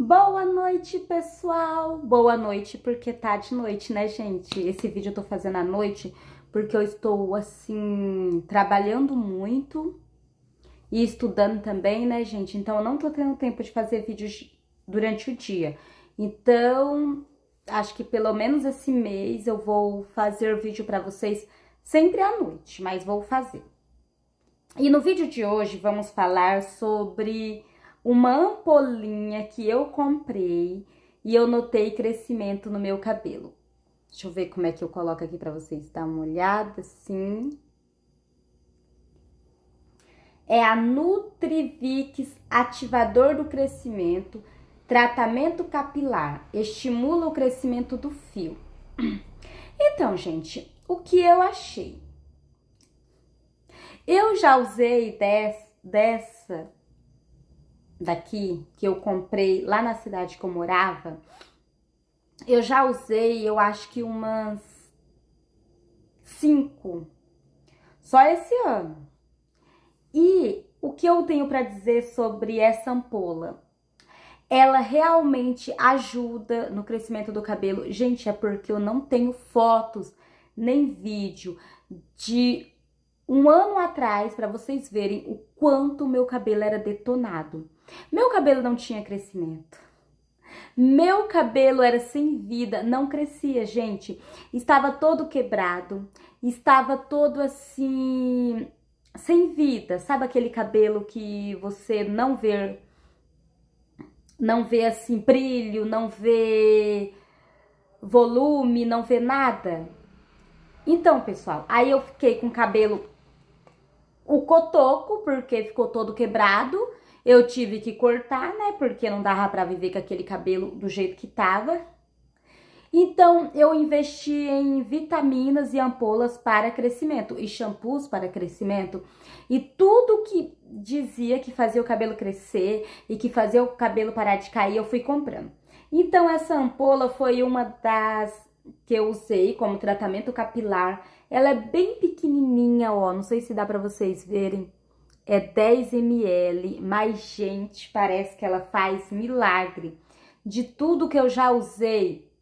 Boa noite, pessoal! Boa noite, porque tá de noite, né, gente? Esse vídeo eu tô fazendo à noite porque eu estou, assim, trabalhando muito e estudando também, né, gente? Então, eu não tô tendo tempo de fazer vídeos durante o dia. Então, acho que pelo menos esse mês eu vou fazer vídeo pra vocês sempre à noite, mas vou fazer. E no vídeo de hoje vamos falar sobre uma ampolinha que eu comprei e eu notei crescimento no meu cabelo. Deixa eu ver como é que eu coloco aqui pra vocês dar uma olhada, assim. É a Nutrivix Ativador do Crescimento, tratamento capilar, estimula o crescimento do fio. Então, gente, o que eu achei? Eu já usei des, dessa daqui que eu comprei lá na cidade que eu morava, eu já usei, eu acho que umas cinco só esse ano. E o que eu tenho para dizer sobre essa ampola? Ela realmente ajuda no crescimento do cabelo. Gente, é porque eu não tenho fotos nem vídeo de um ano atrás para vocês verem o quanto meu cabelo era detonado. Meu cabelo não tinha crescimento. Meu cabelo era sem vida, não crescia, gente. Estava todo quebrado, estava todo assim, sem vida. Sabe aquele cabelo que você não vê, não vê assim brilho, não vê volume, não vê nada? Então, pessoal, aí eu fiquei com o cabelo o cotoco, porque ficou todo quebrado, eu tive que cortar, né? Porque não dava para viver com aquele cabelo do jeito que tava. Então, eu investi em vitaminas e ampolas para crescimento e shampoos para crescimento e tudo que dizia que fazia o cabelo crescer e que fazia o cabelo parar de cair, eu fui comprando. Então, essa ampola foi uma das que eu usei como tratamento capilar. Ela é bem pequenininha, ó, não sei se dá para vocês verem é 10 ml, mas gente, parece que ela faz milagre. De tudo que eu já usei,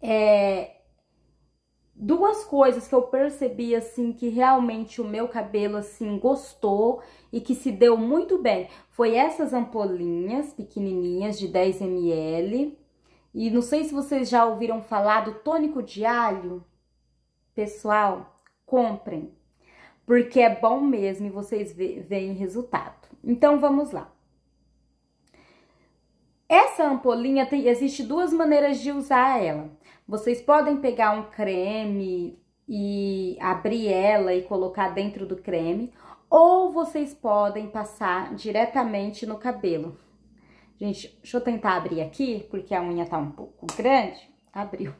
é, duas coisas que eu percebi assim que realmente o meu cabelo assim gostou e que se deu muito bem foi essas ampolinhas pequenininhas de 10 ml e não sei se vocês já ouviram falar do tônico de alho pessoal comprem porque é bom mesmo e vocês veem resultado. Então vamos lá. Essa ampolinha tem, existe duas maneiras de usar ela. Vocês podem pegar um creme e abrir ela e colocar dentro do creme, ou vocês podem passar diretamente no cabelo. Gente, deixa eu tentar abrir aqui, porque a unha tá um pouco grande. Abriu.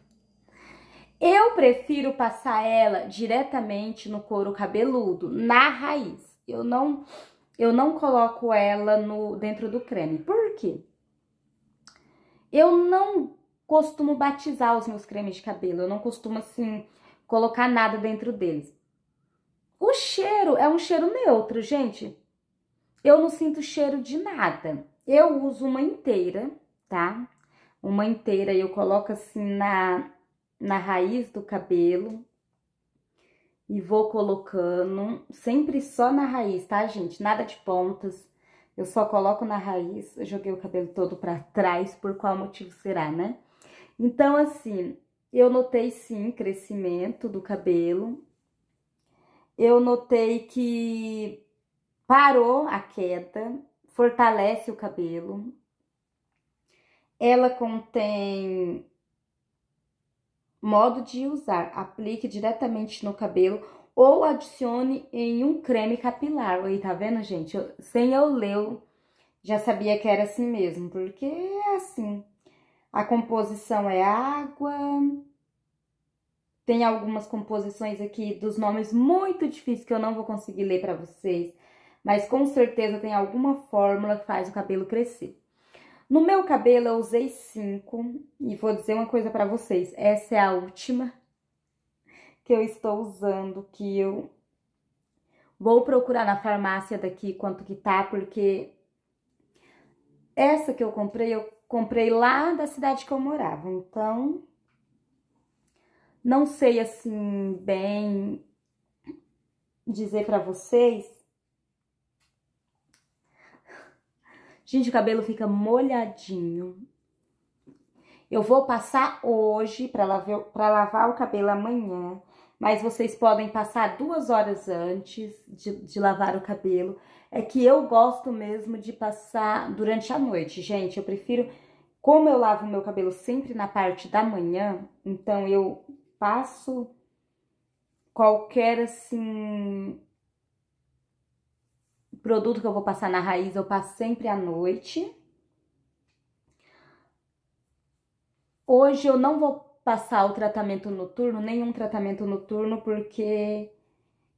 Eu prefiro passar ela diretamente no couro cabeludo, na raiz. Eu não eu não coloco ela no dentro do creme. Por quê? Eu não costumo batizar os meus cremes de cabelo, eu não costumo assim colocar nada dentro deles. O cheiro é um cheiro neutro, gente. Eu não sinto cheiro de nada. Eu uso uma inteira, tá? Uma inteira eu coloco assim na na raiz do cabelo e vou colocando, sempre só na raiz, tá, gente? Nada de pontas, eu só coloco na raiz. Eu joguei o cabelo todo pra trás, por qual motivo será, né? Então, assim, eu notei sim crescimento do cabelo. Eu notei que parou a queda, fortalece o cabelo. Ela contém Modo de usar: aplique diretamente no cabelo ou adicione em um creme capilar. Aí, tá vendo, gente? Eu, sem eu ler, já sabia que era assim mesmo, porque é assim. A composição é água. Tem algumas composições aqui dos nomes muito difíceis que eu não vou conseguir ler para vocês, mas com certeza tem alguma fórmula que faz o cabelo crescer. No meu cabelo eu usei cinco e vou dizer uma coisa pra vocês, essa é a última que eu estou usando, que eu vou procurar na farmácia daqui quanto que tá, porque essa que eu comprei, eu comprei lá da cidade que eu morava, então não sei assim bem dizer para vocês Gente, o cabelo fica molhadinho. Eu vou passar hoje para lavar, o cabelo amanhã. Mas vocês podem passar duas horas antes de, de lavar o cabelo. É que eu gosto mesmo de passar durante a noite, gente. Eu prefiro... Como eu lavo meu cabelo sempre na parte da manhã, então eu passo qualquer, assim, produto que eu vou passar na raiz eu passo sempre à noite. Hoje eu não vou passar o tratamento noturno, nenhum tratamento noturno, porque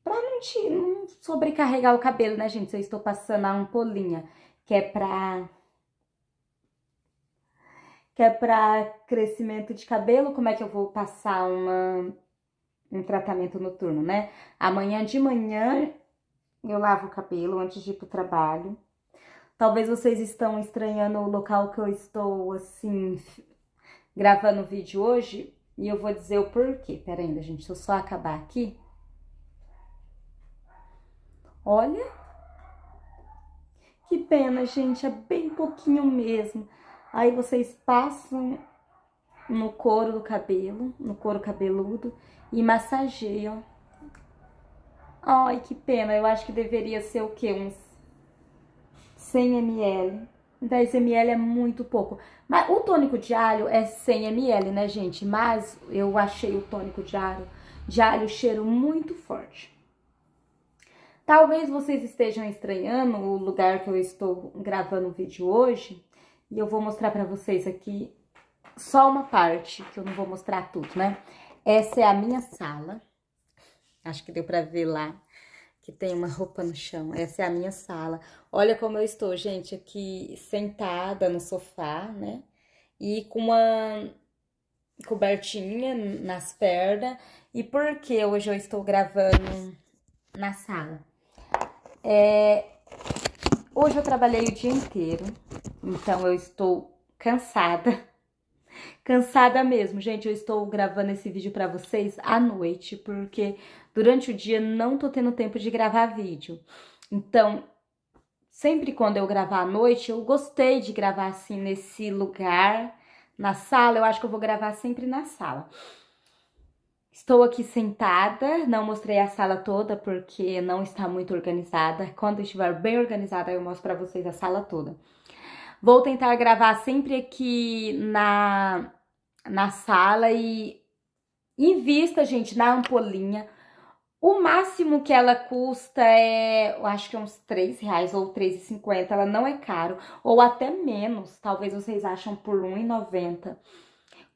pra não, te, não sobrecarregar o cabelo, né, gente? Se eu estou passando a ampolinha, que é pra que é para crescimento de cabelo, como é que eu vou passar uma, um tratamento noturno, né? Amanhã de manhã eu lavo o cabelo antes de ir pro trabalho. Talvez vocês estão estranhando o local que eu estou, assim, gravando o vídeo hoje. E eu vou dizer o porquê. Pera ainda, gente. Deixa eu só acabar aqui. Olha. Que pena, gente. É bem pouquinho mesmo. Aí vocês passam no couro do cabelo, no couro cabeludo e massageiam Ai, que pena. Eu acho que deveria ser o quê? Uns 100 ml. 10 ml é muito pouco. Mas o tônico de alho é 100 ml, né, gente? Mas eu achei o tônico de alho, de alho cheiro muito forte. Talvez vocês estejam estranhando o lugar que eu estou gravando o vídeo hoje. E eu vou mostrar pra vocês aqui só uma parte, que eu não vou mostrar tudo, né? Essa é a minha sala. Acho que deu para ver lá que tem uma roupa no chão. Essa é a minha sala. Olha como eu estou, gente, aqui sentada no sofá, né? E com uma cobertinha nas pernas. E por que hoje eu estou gravando na sala? É... Hoje eu trabalhei o dia inteiro, então eu estou cansada. Cansada mesmo, gente. Eu estou gravando esse vídeo para vocês à noite, porque durante o dia não tô tendo tempo de gravar vídeo. Então, sempre quando eu gravar à noite, eu gostei de gravar assim nesse lugar, na sala. Eu acho que eu vou gravar sempre na sala. Estou aqui sentada, não mostrei a sala toda porque não está muito organizada. Quando estiver bem organizada, eu mostro para vocês a sala toda. Vou tentar gravar sempre aqui na, na sala e invista, gente, na ampolinha. O máximo que ela custa é, eu acho que é uns 3 reais ou 3,50, ela não é caro, ou até menos, talvez vocês acham por 1,90.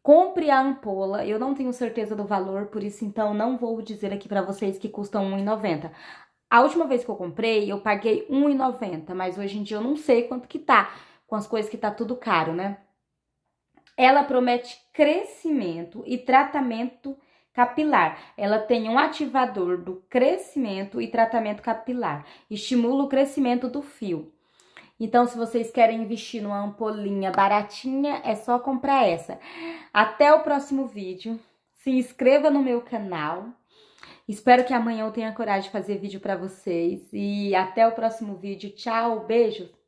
Compre a ampola, eu não tenho certeza do valor, por isso então não vou dizer aqui para vocês que custa 1,90. A última vez que eu comprei, eu paguei 1,90, mas hoje em dia eu não sei quanto que tá com as coisas que tá tudo caro, né? Ela promete crescimento e tratamento capilar. Ela tem um ativador do crescimento e tratamento capilar. Estimula o crescimento do fio. Então, se vocês querem investir numa ampolinha baratinha, é só comprar essa. Até o próximo vídeo. Se inscreva no meu canal. Espero que amanhã eu tenha coragem de fazer vídeo para vocês. E até o próximo vídeo. Tchau, beijo!